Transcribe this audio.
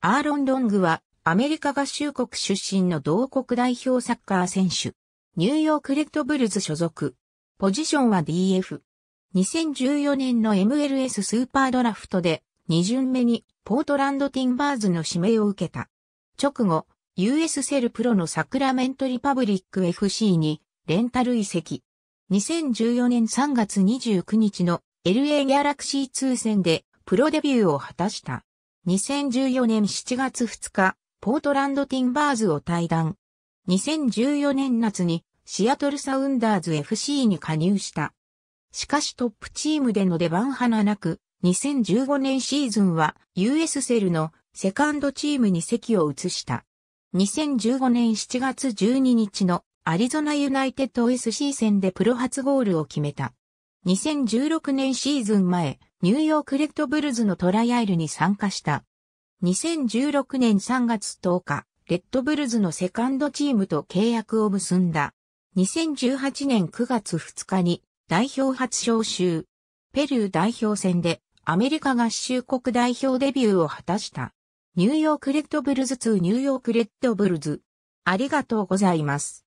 アーロン・ロングは、アメリカ合衆国出身の同国代表サッカー選手。ニューヨークレッドブルズ所属。ポジションは DF。2014年の MLS スーパードラフトで、2巡目にポートランドティンバーズの指名を受けた。直後、US セルプロのサクラメントリパブリック FC にレンタル移籍。2014年3月29日の LA ギャラクシー2戦でプロデビューを果たした。2014年7月2日、ポートランドティンバーズを退団。2014年夏にシアトルサウンダーズ FC に加入した。しかしトップチームでの出番花なく、2015年シーズンは US セルのセカンドチームに席を移した。2015年7月12日のアリゾナユナイテッド SC 戦でプロ初ゴールを決めた。2016年シーズン前、ニューヨークレッドブルズのトライアイルに参加した。2016年3月10日、レッドブルズのセカンドチームと契約を結んだ。2018年9月2日に代表初招集。ペルー代表戦でアメリカ合衆国代表デビューを果たした。ニューヨークレッドブルズ2ニューヨークレッドブルズ。ありがとうございます。